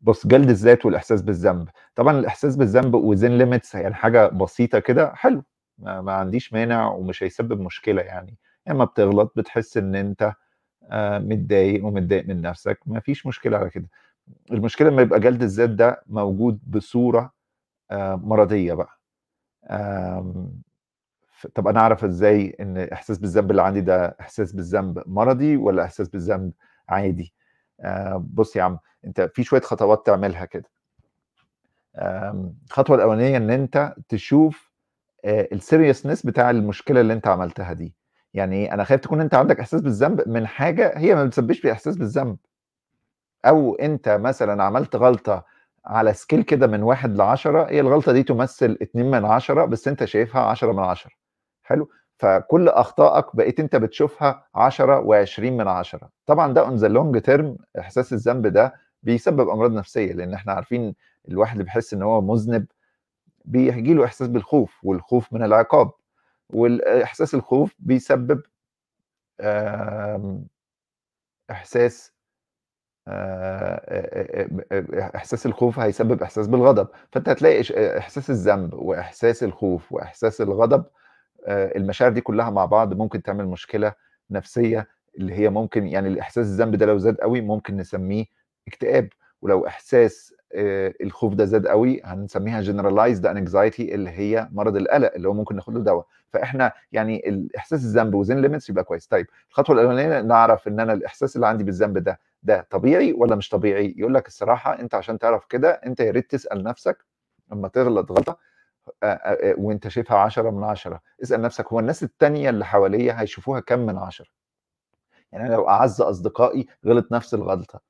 بص جلد الذات والاحساس بالذنب طبعا الاحساس بالذنب وزين ليميتس يعني حاجه بسيطه كده حلو ما, ما عنديش مانع ومش هيسبب مشكله يعني اما يعني بتغلط بتحس ان انت آه، متضايق ومتضايق من نفسك ما فيش مشكله على كده المشكله لما يبقى جلد الذات ده موجود بصوره آه، مرضيه بقى طب انا اعرف ازاي ان احساس بالذنب اللي عندي ده احساس بالذنب مرضي ولا احساس بالذنب عادي آه، بص يا عم انت في شويه خطوات تعملها كده الخطوه الاولانيه ان انت تشوف آه، السيريسنس بتاع المشكله اللي انت عملتها دي يعني إيه؟ انا خايف تكون انت عندك احساس بالذنب من حاجه هي ما بتسببش باحساس بالذنب او انت مثلا عملت غلطه على سكيل كده من واحد لعشرة هي الغلطه دي تمثل اتنين من عشرة بس انت شايفها عشرة من عشرة حلو فكل اخطائك بقيت انت بتشوفها 10 و20 من 10 طبعا ده اون ذا لونج تيرم احساس الذنب ده بيسبب امراض نفسيه لان احنا عارفين الواحد اللي بيحس ان هو مذنب بيجي له احساس بالخوف والخوف من العقاب والاحساس الخوف بيسبب احساس آه، آه، آه، احساس الخوف هيسبب احساس بالغضب فانت هتلاقي احساس الذنب واحساس الخوف واحساس الغضب آه، المشاعر دي كلها مع بعض ممكن تعمل مشكله نفسيه اللي هي ممكن يعني الاحساس الذنب ده لو زاد قوي ممكن نسميه اكتئاب ولو احساس آه، الخوف ده زاد قوي هنسميها generalized anxiety اللي هي مرض القلق اللي هو ممكن ناخد له دواء فاحنا يعني الاحساس الذنب وزين ليميتس يبقى كويس طيب الخطوه الاولانيه نعرف ان انا الاحساس اللي عندي بالذنب ده ده طبيعي ولا مش طبيعي يقول لك الصراحه انت عشان تعرف كده انت يا ريت تسال نفسك لما تغلط غلطه وانت شايفها 10 من 10 اسال نفسك هو الناس التانية اللي حواليا هيشوفوها كم من 10 يعني انا لو اعز اصدقائي غلط نفس الغلطه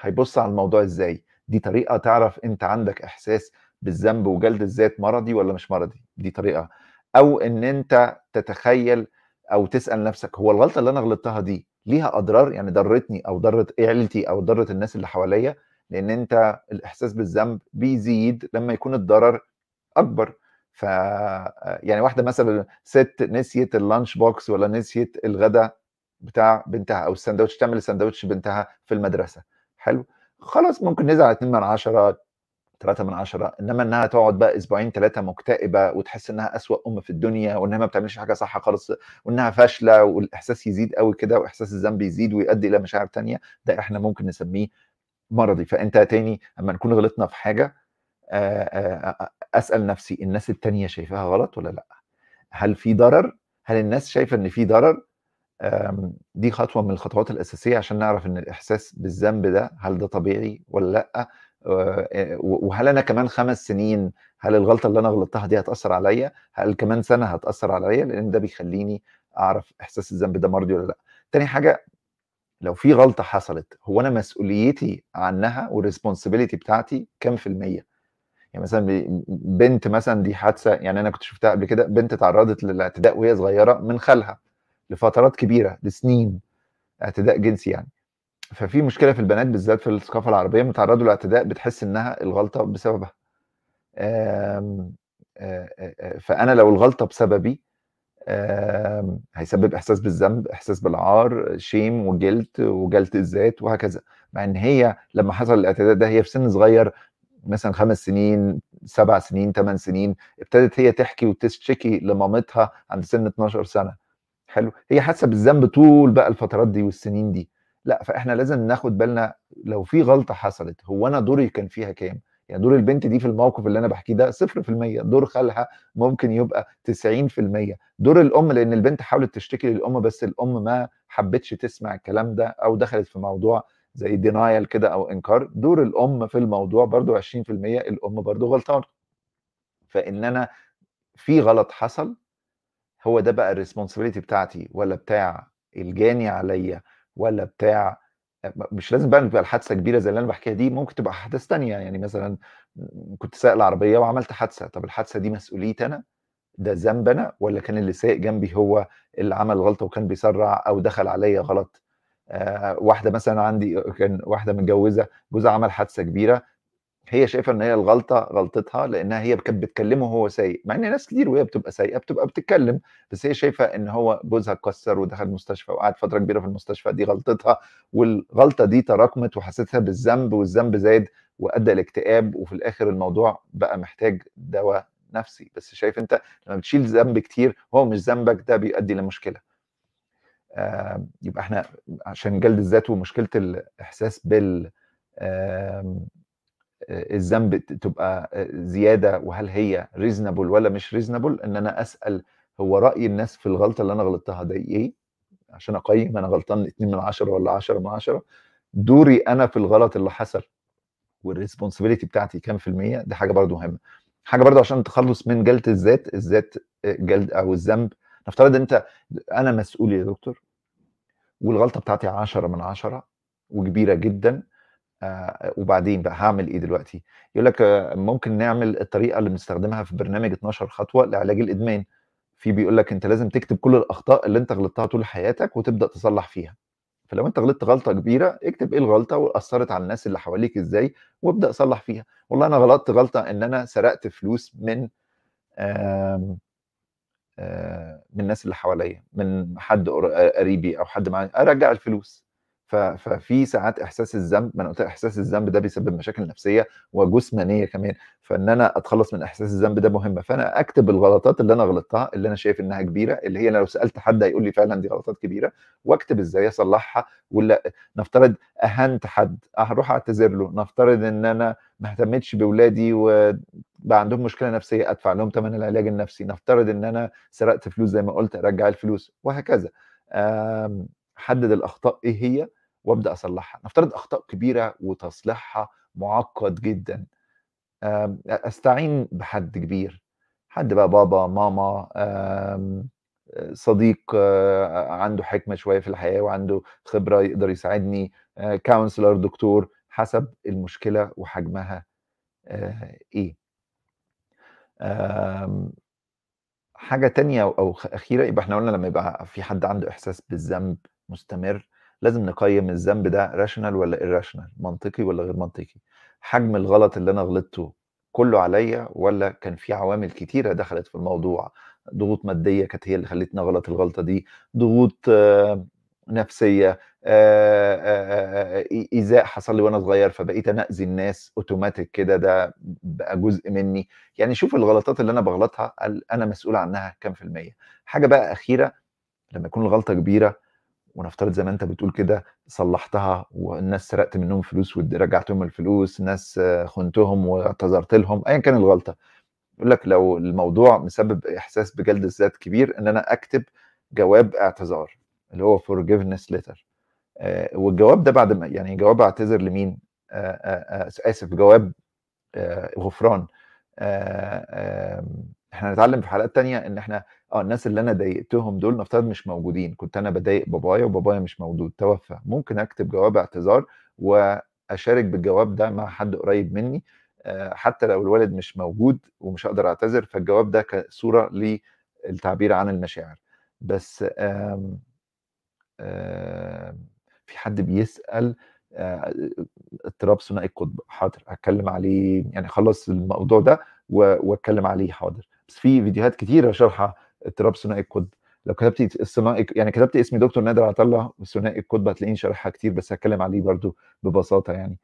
هيبص على الموضوع ازاي دي طريقه تعرف انت عندك احساس بالذنب وجلد الذات مرضي ولا مش مرضي دي طريقه او ان انت تتخيل او تسال نفسك هو الغلطه اللي انا غلطتها دي ليها اضرار يعني ضرتني او ضرت عيلتي او ضرت الناس اللي حواليا لان انت الاحساس بالذنب بيزيد لما يكون الضرر اكبر ف يعني واحده مثلا ست نسيت اللانش بوكس ولا نسيت الغداء بتاع بنتها او الساندوتش تعمل الساندوتش بنتها في المدرسه حلو خلاص ممكن نزعل 2 من 10 3 من 10 انما انها تقعد بقى اسبوعين ثلاثه مكتئبه وتحس انها اسوأ ام في الدنيا وانها ما بتعملش حاجه صح خالص وانها فاشله والاحساس يزيد قوي كده واحساس الذنب يزيد ويؤدي الى مشاعر ثانيه ده احنا ممكن نسميه مرضي فانت تاني اما نكون غلطنا في حاجه اسال نفسي الناس التانية شايفاها غلط ولا لا هل في ضرر هل الناس شايفه ان في ضرر دي خطوه من الخطوات الاساسيه عشان نعرف ان الاحساس بالذنب ده هل ده طبيعي ولا لا آه، وهل انا كمان خمس سنين هل الغلطه اللي انا غلطتها دي هتاثر عليا هل كمان سنه هتاثر عليا لان ده بيخليني اعرف احساس الذنب ده مرضي ولا لا تاني حاجه لو في غلطه حصلت هو انا مسؤوليتي عنها والريسبونسبيلتي بتاعتي كام في الميه يعني مثلا بنت مثلا دي حادثه يعني انا كنت شفتها قبل كده بنت تعرضت للاعتداء وهي صغيره من خالها لفترات كبيره لسنين اعتداء جنسي يعني ففي مشكله في البنات بالذات في الثقافه العربيه متعرضوا للاعتداء بتحس انها الغلطه بسببها فانا لو الغلطه بسببي هيسبب احساس بالذنب احساس بالعار شيم وجلد وجلد الذات وهكذا مع ان هي لما حصل الاعتداء ده هي في سن صغير مثلا خمس سنين سبع سنين ثمان سنين ابتدت هي تحكي وتشتكي لمامتها عند سن 12 سنه حلو هي حاسه بالذنب طول بقى الفترات دي والسنين دي لا فاحنا لازم ناخد بالنا لو في غلطه حصلت هو انا دوري كان فيها كام يعني دور البنت دي في الموقف اللي انا بحكيه ده 0% دور خالها ممكن يبقى 90% دور الام لان البنت حاولت تشتكي للام بس الام ما حبتش تسمع الكلام ده او دخلت في موضوع زي دينايل كده او انكار دور الام في الموضوع برضو 20% الام برضو غلطان فان انا في غلط حصل هو ده بقى الريسبونسبيلتي بتاعتي ولا بتاع الجاني عليا ولا بتاع مش لازم بقى تبقى الحادثه كبيره زي اللي انا بحكيها دي ممكن تبقى حادثه تانية يعني مثلا كنت سايق العربيه وعملت حادثه طب الحادثه دي مسؤوليتي انا ده ذنب انا ولا كان اللي سايق جنبي هو اللي عمل غلطه وكان بيسرع او دخل عليا غلط آه، واحده مثلا عندي كان واحده متجوزه جوزها عمل حادثه كبيره هي شايفه ان هي الغلطه غلطتها لانها هي كانت بتكلمه وهو سايق مع ان ناس كتير وهي بتبقى سايقه بتبقى بتتكلم بس هي شايفه ان هو جوزها اتكسر ودخل المستشفى وقعد فتره كبيره في المستشفى دي غلطتها والغلطه دي تراكمت وحسيتها بالذنب والذنب زاد وادى لاكتئاب وفي الاخر الموضوع بقى محتاج دواء نفسي بس شايف انت لما بتشيل ذنب كتير هو مش ذنبك ده بيؤدي لمشكله يبقى احنا عشان جلد الذات ومشكله الاحساس بال آه، الذنب تبقى آه، زياده وهل هي ريزنبل ولا مش ريزنبل ان انا اسال هو راي الناس في الغلطه اللي انا غلطتها ده ايه عشان اقيم انا غلطان 2 من 10 ولا 10 من 10 دوري انا في الغلط اللي حصل والريسبونسبيلتي بتاعتي كام في الميه دي حاجه برده مهمه حاجه برده عشان التخلص من جلد الذات الذات آه، جلد او الذنب نفترض انت انا مسؤول يا دكتور والغلطه بتاعتي 10 من 10 وكبيره جدا آه، وبعدين بقى هعمل ايه دلوقتي؟ يقول لك آه، ممكن نعمل الطريقه اللي بنستخدمها في برنامج 12 خطوه لعلاج الادمان. في بيقول لك انت لازم تكتب كل الاخطاء اللي انت غلطتها طول حياتك وتبدا تصلح فيها. فلو انت غلطت غلطه كبيره اكتب ايه الغلطه واثرت على الناس اللي حواليك ازاي وابدا صلح فيها. والله انا غلطت غلطه ان انا سرقت فلوس من آه، من الناس اللي حواليا من حد قريبي او حد معايا ارجع الفلوس ففي ساعات احساس الذنب ما انا قلت احساس الذنب ده بيسبب مشاكل نفسيه وجسمانيه كمان فان انا اتخلص من احساس الذنب ده مهم فانا اكتب الغلطات اللي انا غلطتها اللي انا شايف انها كبيره اللي هي لو سالت حد هيقول لي فعلا دي غلطات كبيره واكتب ازاي اصلحها ولا نفترض اهنت حد آه، هروح اعتذر له نفترض ان انا ما اهتمتش باولادي و بقى عندهم مشكله نفسيه ادفع لهم ثمن العلاج النفسي نفترض ان انا سرقت فلوس زي ما قلت ارجع الفلوس وهكذا حدد الاخطاء ايه هي وابدا اصلحها نفترض اخطاء كبيره وتصليحها معقد جدا استعين بحد كبير حد بقى بابا ماما صديق آه، عنده حكمه شويه في الحياه وعنده خبره يقدر يساعدني كونسلر آه، دكتور حسب المشكله وحجمها آه، ايه حاجه تانية او اخيره يبقى احنا قلنا لما يبقى في حد عنده احساس بالذنب مستمر لازم نقيم الذنب ده راشونال ولا ايراشونال منطقي ولا غير منطقي حجم الغلط اللي انا غلطته كله عليا ولا كان في عوامل كتيره دخلت في الموضوع ضغوط ماديه كانت هي اللي خلتني اغلط الغلطه دي ضغوط آه، نفسيه آه، آه، ايذاء حصل لي وانا صغير فبقيت انا اذي الناس اوتوماتيك كده ده بقى جزء مني يعني شوف الغلطات اللي انا بغلطها انا مسؤول عنها كام في الميه حاجه بقى اخيره لما يكون الغلطه كبيره ونفترض زي ما انت بتقول كده صلحتها والناس سرقت منهم فلوس ورجعتهم الفلوس ناس خنتهم واعتذرت لهم ايا كان الغلطه يقول لك لو الموضوع مسبب احساس بجلد الذات كبير ان انا اكتب جواب اعتذار اللي هو forgiveness letter آه، والجواب ده بعد ما يعني جواب اعتذر لمين آه، آه، اسف جواب غفران احنا هنتعلم في حلقات تانية ان احنا اه الناس اللي انا ضايقتهم دول نفترض مش موجودين كنت انا بضايق بابايا وبابايا مش موجود توفى ممكن اكتب جواب اعتذار واشارك بالجواب ده مع حد قريب مني آه، حتى لو الوالد مش موجود ومش هقدر اعتذر فالجواب ده كصوره للتعبير عن المشاعر بس آم آم في حد بيسال آه، اضطراب ثنائي القطب حاضر اتكلم عليه يعني خلص الموضوع ده واتكلم عليه حاضر بس في فيديوهات كتيره شارحه اضطراب ثنائي القطب لو كتبتي الثنائي يعني كتبتي اسمي دكتور نادر عطله ثنائي القطب هتلاقيني شارحها كتير بس هتكلم عليه برضو ببساطه يعني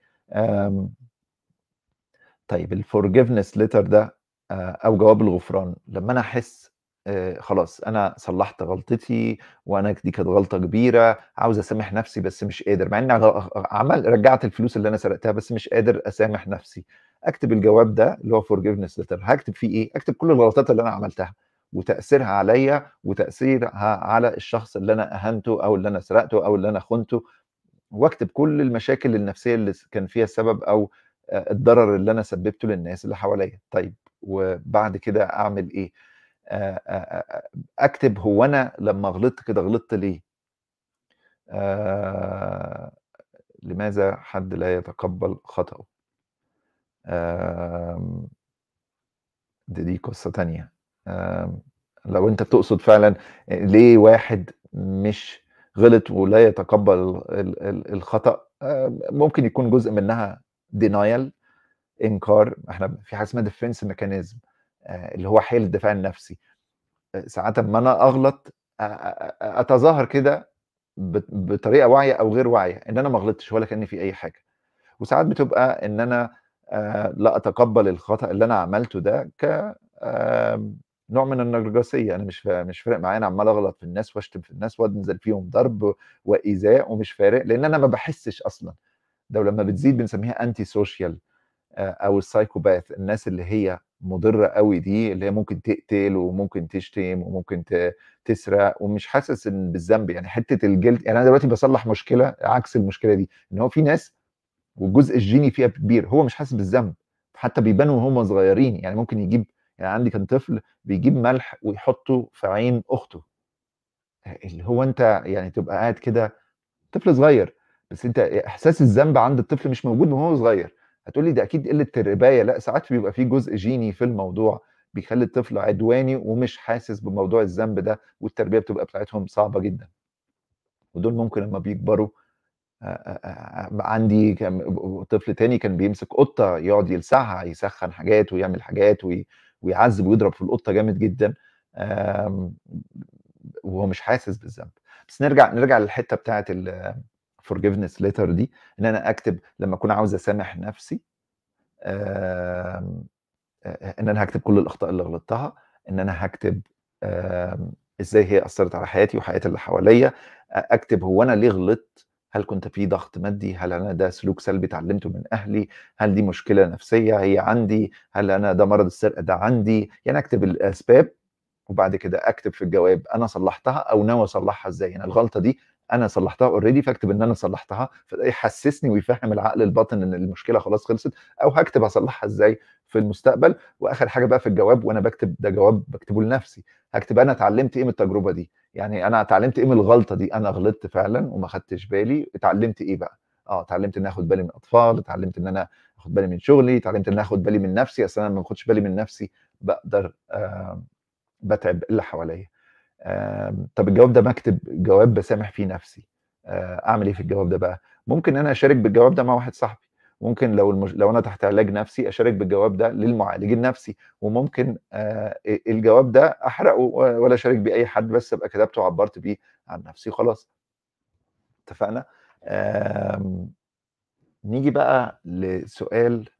طيب الفورجيفنس ليتر ده آه، او جواب الغفران لما انا احس آه، خلاص انا صلحت غلطتي وانا دي كانت غلطه كبيره عاوز اسامح نفسي بس مش قادر مع اني عمل رجعت الفلوس اللي انا سرقتها بس مش قادر اسامح نفسي اكتب الجواب ده اللي هو فورجيفنس ليتر هكتب فيه ايه اكتب كل الغلطات اللي انا عملتها وتاثيرها عليا وتاثيرها على الشخص اللي انا اهنته او اللي انا سرقته او اللي انا خنته واكتب كل المشاكل النفسيه اللي كان فيها السبب او الضرر اللي انا سببته للناس اللي حواليا طيب وبعد كده اعمل ايه اكتب هو انا لما غلطت كده غلطت ليه لماذا حد لا يتقبل خطأه دي, دي قصه تانية لو انت بتقصد فعلا آه، ليه واحد مش غلط ولا يتقبل الخطا آه، ممكن يكون جزء منها دينايل انكار احنا في حاجه اسمها ديفنس ميكانيزم آه، اللي هو حيل الدفاع النفسي ساعات اما انا اغلط اتظاهر كده بطريقه واعيه او غير واعيه ان انا ما غلطتش ولا كان في اي حاجه وساعات بتبقى ان انا آه، لا اتقبل الخطا اللي انا عملته ده ك نوع من النرجسيه انا مش مش فارق معايا انا عمال اغلط في الناس واشتم في الناس وانزل فيهم ضرب وايذاء ومش فارق لان انا ما بحسش اصلا ده لما بتزيد بنسميها انتي آه، سوشيال او السايكوباث الناس اللي هي مضره قوي دي اللي هي ممكن تقتل وممكن تشتم وممكن تسرق ومش حاسس بالذنب يعني حته الجلد يعني انا دلوقتي بصلح مشكله عكس المشكله دي ان هو في ناس والجزء الجيني فيها كبير هو مش حاسس بالذنب حتى بيبانوا وهم صغيرين يعني ممكن يجيب يعني عندي كان طفل بيجيب ملح ويحطه في عين اخته اللي هو انت يعني تبقى قاعد كده طفل صغير بس انت احساس الذنب عند الطفل مش موجود وهو صغير هتقول لي ده اكيد قله الربايه لا ساعات بيبقى في جزء جيني في الموضوع بيخلي الطفل عدواني ومش حاسس بموضوع الذنب ده والتربيه بتبقى بتاعتهم صعبه جدا ودول ممكن لما بيكبروا آه، آه، آه، عندي طفل تاني كان بيمسك قطه يقعد يلسعها يسخن حاجات ويعمل حاجات ويعذب ويضرب في القطه جامد جدا وهو مش حاسس بالذنب بس نرجع نرجع للحته بتاعت الفورجيفنس ليتر دي ان انا اكتب لما اكون عاوز اسامح نفسي ان انا هكتب كل الاخطاء اللي غلطتها ان انا هكتب ازاي هي اثرت على حياتي وحياه اللي حواليا اكتب هو انا ليه غلطت هل كنت في ضغط مادي هل انا ده سلوك سلبي اتعلمته من اهلي هل دي مشكله نفسيه هي عندي هل انا ده مرض السرقه ده عندي يعني اكتب الاسباب وبعد كده اكتب في الجواب انا صلحتها او ناوي اصلحها ازاي انا يعني الغلطه دي انا صلحتها اوريدي فاكتب ان انا صلحتها فده يحسسني ويفهم العقل الباطن ان المشكله خلاص خلصت او هكتب اصلحها ازاي في المستقبل واخر حاجه بقى في الجواب وانا بكتب ده جواب بكتبه لنفسي هكتب انا اتعلمت ايه من التجربه دي يعني انا اتعلمت ايه من الغلطه دي انا غلطت فعلا وما خدتش بالي اتعلمت ايه بقى اه اتعلمت ان اخد بالي من الاطفال اتعلمت ان انا اخد بالي من شغلي اتعلمت ان اخد بالي من نفسي اصل انا لما ما باخدش بالي من نفسي بقدر آه بتعب اللي حواليا آه طب الجواب ده بكتب جواب بسامح فيه نفسي آه اعمل ايه في الجواب ده بقى ممكن انا اشارك بالجواب ده مع واحد صاحبي ممكن لو المش... لو انا تحت علاج نفسي اشارك بالجواب ده للمعالج النفسي وممكن آه الجواب ده احرقه ولا اشارك باي اي حد بس ابقى كتبته وعبرت بيه عن نفسي خلاص اتفقنا آه... نيجي بقى لسؤال